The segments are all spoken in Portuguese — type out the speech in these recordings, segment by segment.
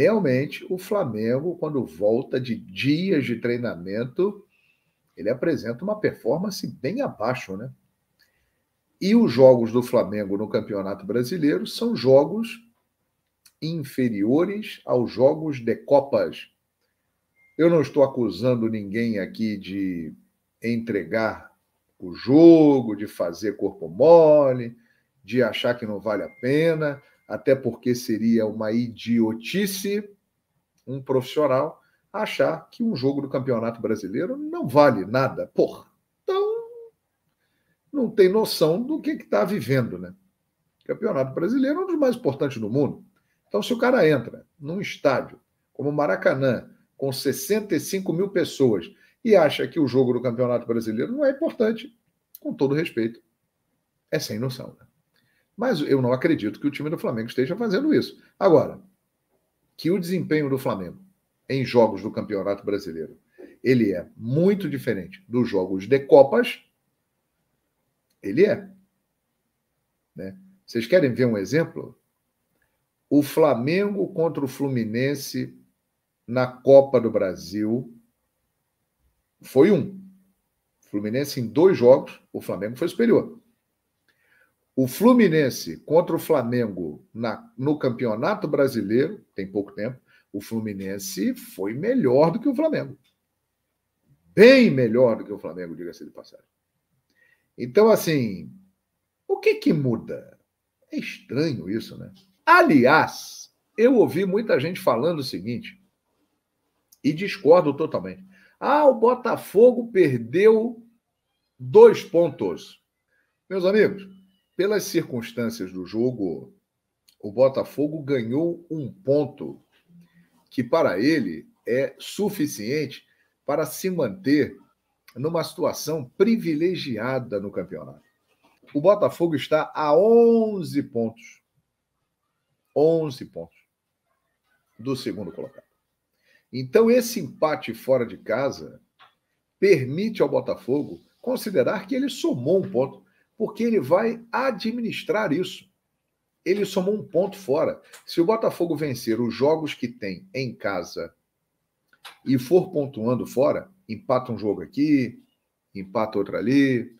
realmente o Flamengo, quando volta de dias de treinamento, ele apresenta uma performance bem abaixo, né? E os jogos do Flamengo no Campeonato Brasileiro são jogos inferiores aos jogos de Copas. Eu não estou acusando ninguém aqui de entregar o jogo, de fazer corpo mole, de achar que não vale a pena até porque seria uma idiotice um profissional achar que um jogo do Campeonato Brasileiro não vale nada. Porra, então não tem noção do que está vivendo, né? O Campeonato Brasileiro é um dos mais importantes do mundo. Então, se o cara entra num estádio como o Maracanã, com 65 mil pessoas, e acha que o jogo do Campeonato Brasileiro não é importante, com todo respeito, é sem noção, né? Mas eu não acredito que o time do Flamengo esteja fazendo isso. Agora, que o desempenho do Flamengo em jogos do Campeonato Brasileiro ele é muito diferente dos jogos de Copas, ele é. Né? Vocês querem ver um exemplo? O Flamengo contra o Fluminense na Copa do Brasil foi um. O Fluminense em dois jogos, o Flamengo foi superior. O Fluminense contra o Flamengo na, no Campeonato Brasileiro, tem pouco tempo, o Fluminense foi melhor do que o Flamengo. Bem melhor do que o Flamengo, diga-se de passagem. Então, assim, o que que muda? É estranho isso, né? Aliás, eu ouvi muita gente falando o seguinte, e discordo totalmente. Ah, o Botafogo perdeu dois pontos. Meus amigos, pelas circunstâncias do jogo, o Botafogo ganhou um ponto que para ele é suficiente para se manter numa situação privilegiada no campeonato. O Botafogo está a 11 pontos. 11 pontos do segundo colocado. Então, esse empate fora de casa permite ao Botafogo considerar que ele somou um ponto porque ele vai administrar isso. Ele somou um ponto fora. Se o Botafogo vencer os jogos que tem em casa e for pontuando fora, empata um jogo aqui, empata outro ali,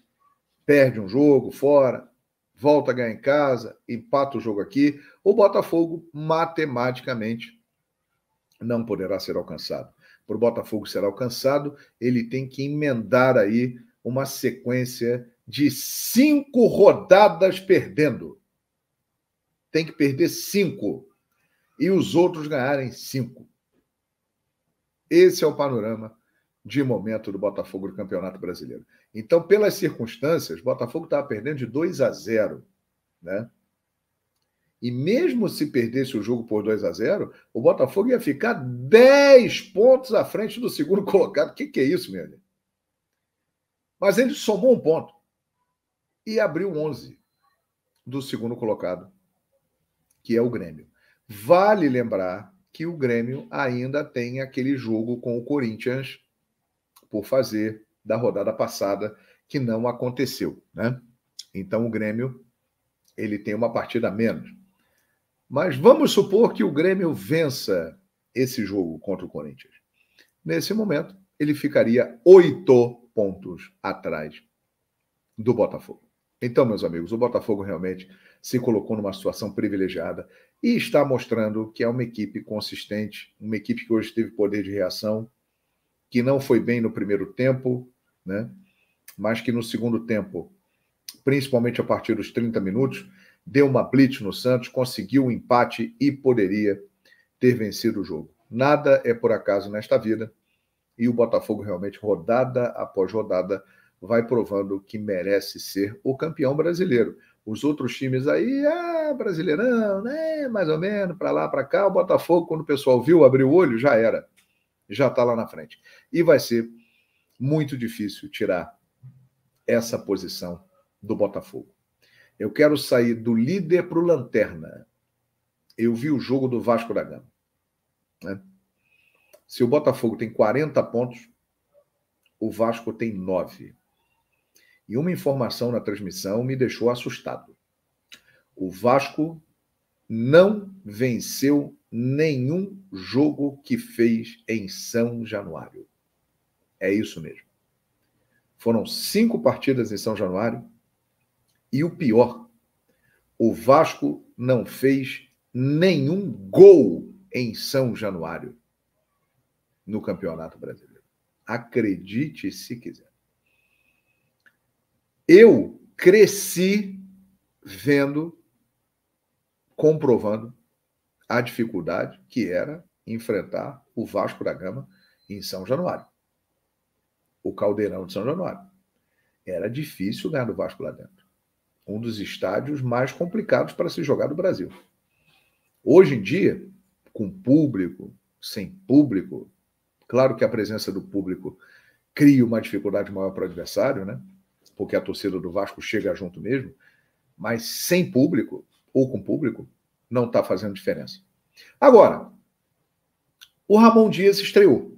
perde um jogo fora, volta a ganhar em casa, empata o jogo aqui, o Botafogo matematicamente não poderá ser alcançado. Para o Botafogo ser alcançado, ele tem que emendar aí uma sequência de cinco rodadas perdendo. Tem que perder cinco e os outros ganharem cinco. Esse é o panorama de momento do Botafogo no Campeonato Brasileiro. Então, pelas circunstâncias, Botafogo estava perdendo de 2 a 0, né? E mesmo se perdesse o jogo por 2 a 0, o Botafogo ia ficar 10 pontos à frente do segundo colocado. O que, que é isso, meu amigo? Mas ele somou um ponto e abriu 11 do segundo colocado, que é o Grêmio. Vale lembrar que o Grêmio ainda tem aquele jogo com o Corinthians por fazer da rodada passada que não aconteceu, né? Então o Grêmio ele tem uma partida a menos. Mas vamos supor que o Grêmio vença esse jogo contra o Corinthians. Nesse momento, ele ficaria oito pontos atrás do Botafogo. Então, meus amigos, o Botafogo realmente se colocou numa situação privilegiada e está mostrando que é uma equipe consistente, uma equipe que hoje teve poder de reação, que não foi bem no primeiro tempo, né? mas que no segundo tempo, principalmente a partir dos 30 minutos, deu uma blitz no Santos, conseguiu o um empate e poderia ter vencido o jogo. Nada é por acaso nesta vida e o Botafogo realmente, rodada após rodada, vai provando que merece ser o campeão brasileiro. Os outros times aí, ah, brasileirão, né? Mais ou menos, para lá, para cá. O Botafogo, quando o pessoal viu, abriu o olho, já era. Já está lá na frente. E vai ser muito difícil tirar essa posição do Botafogo. Eu quero sair do líder para o lanterna. Eu vi o jogo do Vasco da Gama. Né? Se o Botafogo tem 40 pontos, o Vasco tem 9. E uma informação na transmissão me deixou assustado. O Vasco não venceu nenhum jogo que fez em São Januário. É isso mesmo. Foram cinco partidas em São Januário e o pior: o Vasco não fez nenhum gol em São Januário no Campeonato Brasileiro. Acredite se quiser. Eu cresci vendo, comprovando a dificuldade que era enfrentar o Vasco da Gama em São Januário. O Caldeirão de São Januário. Era difícil ganhar do Vasco lá dentro. Um dos estádios mais complicados para se jogar do Brasil. Hoje em dia, com público, sem público, claro que a presença do público cria uma dificuldade maior para o adversário, né? porque a torcida do Vasco chega junto mesmo, mas sem público ou com público, não está fazendo diferença. Agora, o Ramon Dias estreou.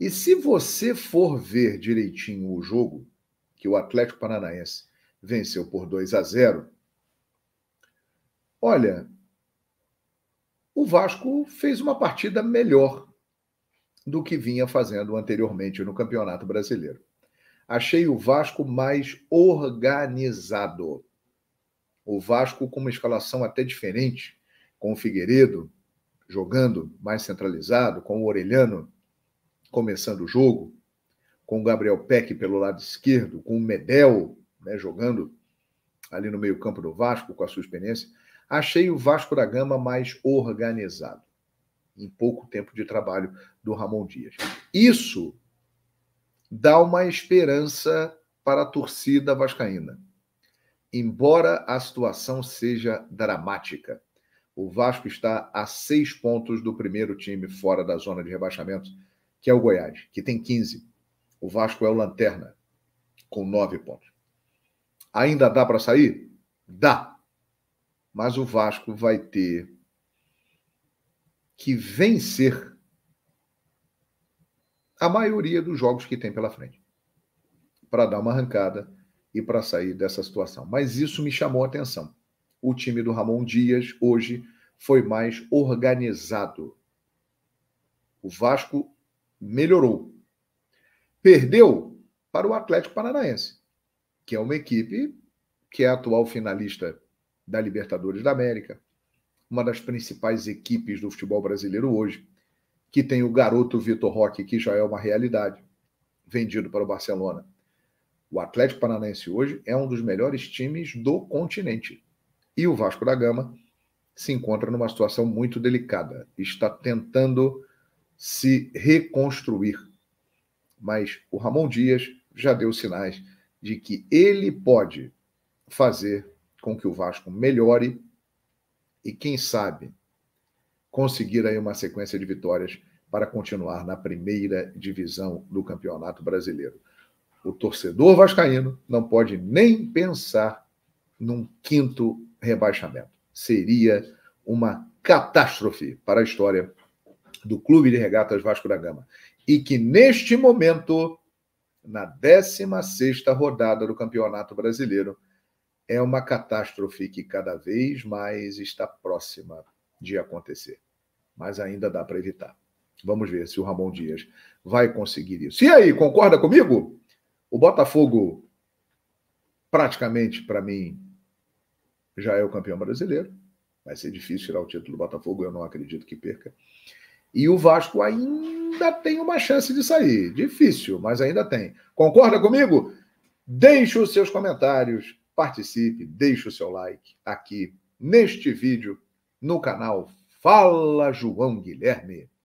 E se você for ver direitinho o jogo que o Atlético Paranaense venceu por 2 a 0, olha, o Vasco fez uma partida melhor do que vinha fazendo anteriormente no Campeonato Brasileiro. Achei o Vasco mais organizado. O Vasco com uma escalação até diferente, com o Figueiredo jogando mais centralizado, com o Orelhano começando o jogo, com o Gabriel Peck pelo lado esquerdo, com o Medel né, jogando ali no meio-campo do Vasco, com a sua experiência. Achei o Vasco da Gama mais organizado em pouco tempo de trabalho do Ramon Dias. Isso dá uma esperança para a torcida vascaína. Embora a situação seja dramática, o Vasco está a seis pontos do primeiro time fora da zona de rebaixamento, que é o Goiás, que tem 15. O Vasco é o Lanterna, com nove pontos. Ainda dá para sair? Dá. Mas o Vasco vai ter que vencer a maioria dos jogos que tem pela frente, para dar uma arrancada e para sair dessa situação. Mas isso me chamou a atenção. O time do Ramon Dias hoje foi mais organizado. O Vasco melhorou. Perdeu para o Atlético Paranaense, que é uma equipe que é atual finalista da Libertadores da América, uma das principais equipes do futebol brasileiro hoje que tem o garoto Vitor Roque, que já é uma realidade, vendido para o Barcelona. O Atlético Paranaense hoje é um dos melhores times do continente. E o Vasco da Gama se encontra numa situação muito delicada. Está tentando se reconstruir. Mas o Ramon Dias já deu sinais de que ele pode fazer com que o Vasco melhore e, quem sabe, conseguir aí uma sequência de vitórias para continuar na primeira divisão do Campeonato Brasileiro. O torcedor vascaíno não pode nem pensar num quinto rebaixamento. Seria uma catástrofe para a história do Clube de Regatas Vasco da Gama. E que neste momento, na 16ª rodada do Campeonato Brasileiro, é uma catástrofe que cada vez mais está próxima de acontecer mas ainda dá para evitar. Vamos ver se o Ramon Dias vai conseguir isso. E aí, concorda comigo? O Botafogo, praticamente, para mim, já é o campeão brasileiro. Vai ser difícil tirar o título do Botafogo, eu não acredito que perca. E o Vasco ainda tem uma chance de sair. Difícil, mas ainda tem. Concorda comigo? Deixe os seus comentários, participe, deixe o seu like aqui neste vídeo no canal Fala, João Guilherme.